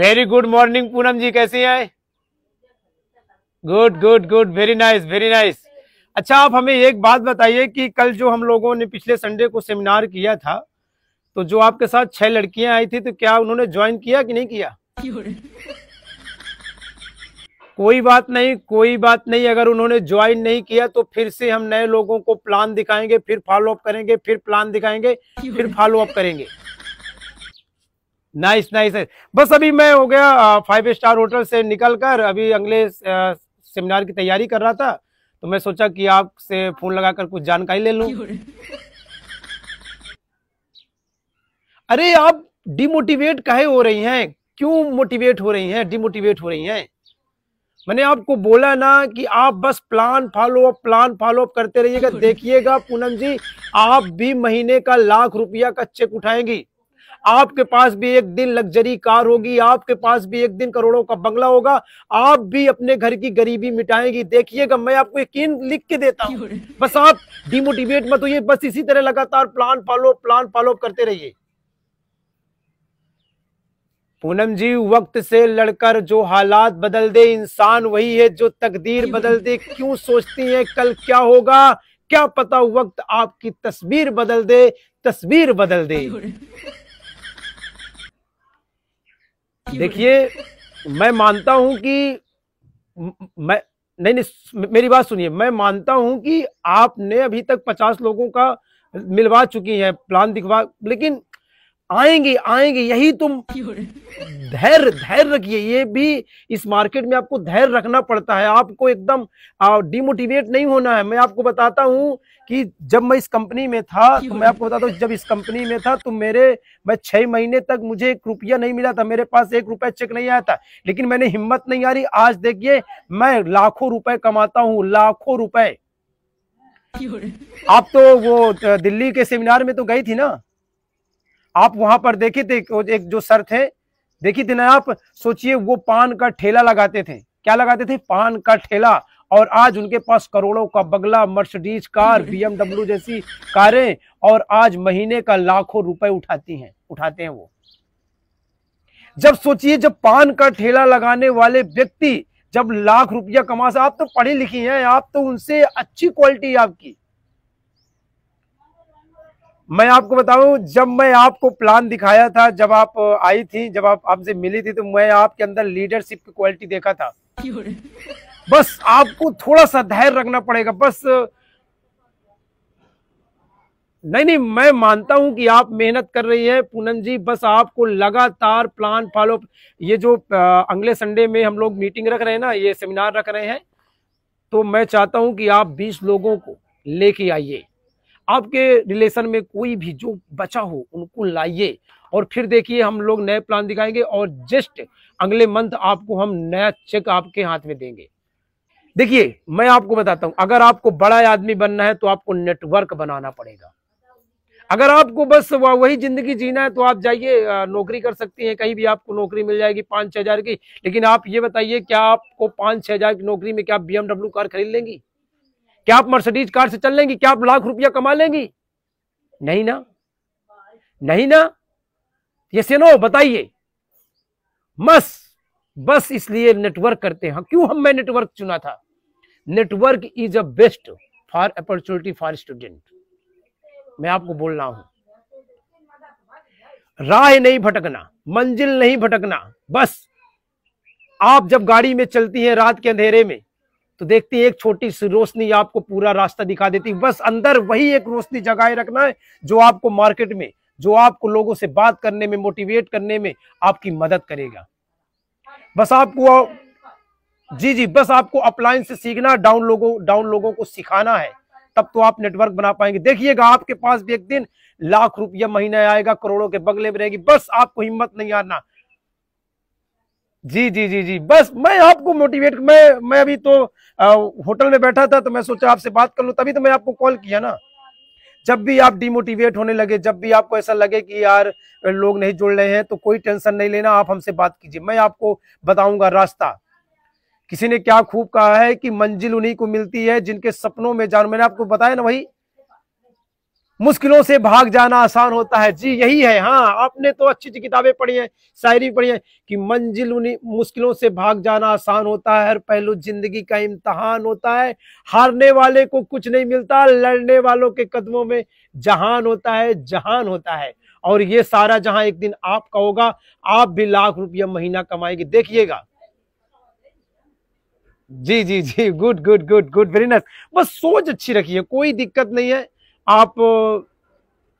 very good morning Poonam ji कैसी आए good good good very nice very nice अच्छा आप हमें एक बात बताइए कि कल जो हम लोगों ने पिछले संडे को सेमिनार किया था तो जो आपके साथ छह लड़कियां आई थी तो क्या उन्होंने ज्वाइन किया कि नहीं किया कोई बात नहीं कोई बात नहीं अगर उन्होंने ज्वाइन नहीं किया तो फिर से हम नए लोगों को प्लान दिखाएंगे फिर फॉलो अप करेंगे फिर प्लान दिखाएंगे फिर फॉलो अप करेंगे नाइस नाइस बस अभी मैं हो गया फाइव स्टार होटल से निकल कर अभी अगले सेमिनार की तैयारी कर रहा था तो मैं सोचा कि आपसे फोन लगाकर कुछ जानकारी ले लूं अरे आप डिमोटिवेट कहे हो रही हैं क्यों मोटिवेट हो रही हैं डिमोटिवेट हो रही हैं मैंने आपको बोला ना कि आप बस plan follow up plan follow up करते रहिएगा देखिएगा पूनम जी आप भी महीने का लाख रुपया का चेक उठाएंगी आपके पास भी एक दिन लग्जरी कार होगी आपके पास भी एक दिन करोड़ों का बंगला होगा आप भी अपने घर की गरीबी मिटाएंगी देखिएगा मैं आपको यकीन लिख के देता हूँ बस आप डिमोटिवेट मत होइए बस इसी तरह लगातार प्लान फॉलो प्लान फॉलो करते रहिए पूनम जी वक्त से लड़कर जो हालात बदल दे इंसान वही है जो तकदीर बदल दे क्यों सोचती है कल क्या होगा क्या पता वक्त आपकी तस्वीर बदल दे तस्वीर बदल दे देखिए मैं मानता हूं कि मैं नहीं नहीं मेरी बात सुनिए मैं मानता हूं कि आपने अभी तक पचास लोगों का मिलवा चुकी हैं प्लान दिखवा लेकिन आएंगे आएंगे यही तुम धैर्य धैर्य रखिए ये भी इस मार्केट में आपको धैर्य रखना पड़ता है आपको एकदम डिमोटिवेट नहीं होना है मैं आपको बताता हूँ कि जब मैं इस कंपनी में था तो मैं आपको बताता हूँ जब इस कंपनी में था तो मेरे मैं छह महीने तक मुझे एक रुपया नहीं मिला था मेरे पास एक रुपया चेक नहीं आया था लेकिन मैंने हिम्मत नहीं हारी आज देखिए मैं लाखों रुपए कमाता हूँ लाखों रुपए आप तो वो दिल्ली के सेमिनार में तो गई थी ना आप वहां पर देखे थे एक जो सर थे देखे थे ना आप सोचिए वो पान का ठेला लगाते थे क्या लगाते थे पान का ठेला और आज उनके पास करोड़ों का बगला मर्सिडीज कार बीएमडब्ल्यू जैसी कारें और आज महीने का लाखों रुपए उठाती हैं उठाते हैं वो जब सोचिए जब पान का ठेला लगाने वाले व्यक्ति जब लाख रुपया कमा आप तो पढ़ी लिखी हैं आप तो उनसे अच्छी क्वालिटी आपकी मैं आपको बताऊं जब मैं आपको प्लान दिखाया था जब आप आई थी जब आप आपसे मिली थी तो मैं आपके अंदर लीडरशिप की क्वालिटी देखा था बस आपको थोड़ा सा धैर्य रखना पड़ेगा बस नहीं नहीं मैं मानता हूं कि आप मेहनत कर रही है पूनम जी बस आपको लगातार प्लान फॉलो ये जो अगले संडे में हम लोग मीटिंग रख रहे हैं ना ये सेमिनार रख रहे हैं तो मैं चाहता हूं कि आप 20 लोगों को लेके आइए आपके रिलेशन में कोई भी जो बचा हो उनको लाइए और फिर देखिए हम लोग नए प्लान दिखाएंगे और जस्ट अगले मंथ आपको हम नया चेक आपके हाथ में देंगे देखिए मैं आपको बताता हूं अगर आपको बड़ा आदमी बनना है तो आपको नेटवर्क बनाना पड़ेगा अगर आपको बस वही जिंदगी जीना है तो आप जाइए नौकरी कर सकती हैं कहीं भी आपको नौकरी मिल जाएगी पांच छह हज़ार की लेकिन आप ये बताइए क्या आपको पांच छह हज़ार की नौकरी में क्या बीएमडब्ल्यू कार खरीद लेंगी क्या आप मर्सिडीज कार से चल लेंगी क्या आप लाख रुपया कमा लेंगी नहीं ना नहीं ना ये से नो बताइए बस बस इसलिए नेटवर्क करते हैं क्यों हम मैं नेटवर्क चुना था network is a best for opportunity for student मैं आपको बोल रहा हूं राय नहीं भटकना मंजिल नहीं भटकना बस आप जब गाड़ी में चलती हैं रात के अंधेरे में तो देखती है एक छोटी सी रोशनी आपको पूरा रास्ता दिखा देती बस अंदर वही एक रोशनी जगाए रखना है जो आपको मार्केट में जो आपको लोगों से बात करने में मोटिवेट करने में आपकी मदद करेगा बस आपको जी जी बस आपको अपलाइन से सीखना डाउन लोगों डाउन लोगों को सिखाना है तब तो आप नेटवर्क बना पाएंगे देखिएगा आपके पास भी एक दिन लाख रुपया महीना आएगा करोड़ों के बगले में रहेगी बस आपको हिम्मत नहीं हारना जी जी जी जी बस मैं आपको मोटिवेट मैं मैं अभी तो आ, होटल में बैठा था तो मैं सोचा आपसे बात कर लूँ तभी तो मैं आपको कॉल किया ना जब भी आप डिमोटिवेट होने लगे जब भी आपको ऐसा लगे कि यार लोग नहीं जुड़ रहे हैं तो कोई टेंशन नहीं लेना आप हमसे बात कीजिए मैं आपको बताऊंगा रास्ता किसी ने क्या खूब कहा है कि मंजिल उन्हीं को मिलती है जिनके सपनों में जान मैंने आपको बताया ना वही मुश्किलों से भाग जाना आसान होता है जी यही है हाँ आपने तो अच्छी अच्छी किताबें पढ़ी हैं शायरी पढ़ी है कि मंजिल उन्हीं मुश्किलों से भाग जाना आसान होता है हर पहलू जिंदगी का इम्तहान होता है हारने वाले को कुछ नहीं मिलता लड़ने वालों के कदमों में जहान होता है जहान होता है और ये सारा जहां एक दिन आपका होगा आप भी लाख रुपया महीना कमाएंगे देखिएगा जी जी जी good good good good very nice बस सोच अच्छी रखिए कोई दिक्कत नहीं है आप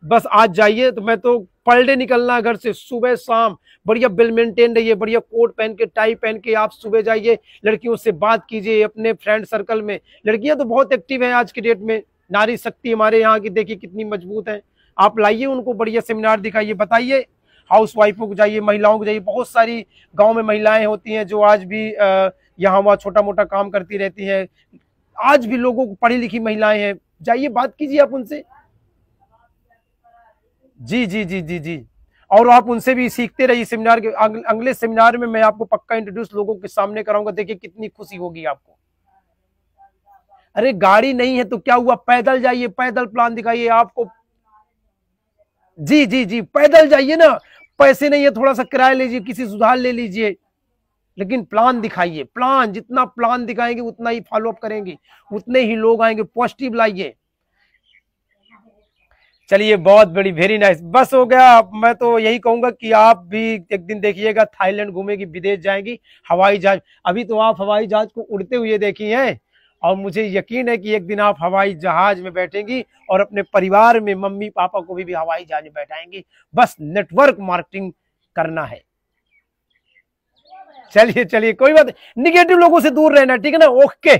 बस आज जाइए तो मैं तो पर डे निकलना घर से सुबह शाम बढ़िया बिल मेंटेन रहिए बढ़िया कोट पहन के टाई पहन के आप सुबह जाइए लड़कियों से बात कीजिए अपने फ्रेंड सर्कल में लड़कियां तो बहुत एक्टिव हैं आज के डेट में नारी शक्ति हमारे यहाँ की देखिए कितनी मजबूत है आप लाइए उनको बढ़िया सेमिनार दिखाइए बताइए हाउस वाइफों को जाइए महिलाओं को जाइए बहुत सारी गाँव में महिलाएं होती हैं जो आज भी यहाँ वहाँ छोटा मोटा काम करती रहती हैं आज भी लोगों को पढ़ी लिखी महिलाएं हैं जाइए बात कीजिए आप उनसे जी जी जी जी जी और आप उनसे भी सीखते रहिए सेमिनार के अगले सेमिनार में मैं आपको पक्का इंट्रोड्यूस लोगों के सामने कराऊंगा देखिए कितनी खुशी होगी आपको अरे गाड़ी नहीं है तो क्या हुआ पैदल जाइए पैदल प्लान दिखाइए आपको जी जी जी पैदल जाइए ना पैसे नहीं है थोड़ा सा किराया लीजिए किसी सुधार ले लीजिए लेकिन प्लान दिखाइए प्लान जितना प्लान दिखाएंगे उतना ही फॉलोअप करेंगे उतने ही लोग आएंगे पॉजिटिव लाइए चलिए बहुत बड़ी वेरी नाइस बस हो गया मैं तो यही कहूंगा कि आप भी एक दिन देखिएगा थाईलैंड घूमेगी विदेश जाएंगी हवाई जहाज अभी तो आप हवाई जहाज को उड़ते हुए देखी हैं और मुझे यकीन है कि एक दिन आप हवाई जहाज में बैठेंगी और अपने परिवार में मम्मी पापा को भी, भी हवाई जहाज में बैठाएंगी बस नेटवर्क मार्केटिंग करना है चलिए चलिए कोई बात निगेटिव लोगों से दूर रहना ठीक है ना ओके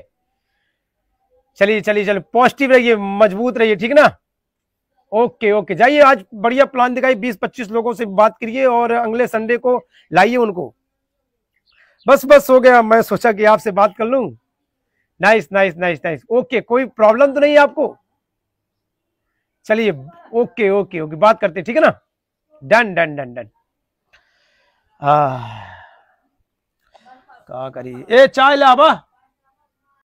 चलिए चलिए चलिए पॉजिटिव रहिए मजबूत रहिए ठीक है ना ओके ओके जाइए आज बढ़िया प्लान दिखाई बीस पच्चीस लोगों से बात करिए और अगले संडे को लाइए उनको बस बस हो गया मैं सोचा कि आपसे बात कर लू nice nice nice nice okay कोई प्रॉब्लम तो नहीं आपको चलिए ओके ओके ओके बात करते ठीक है ना डन डन डन डन आ... का करी ए चाय लाबा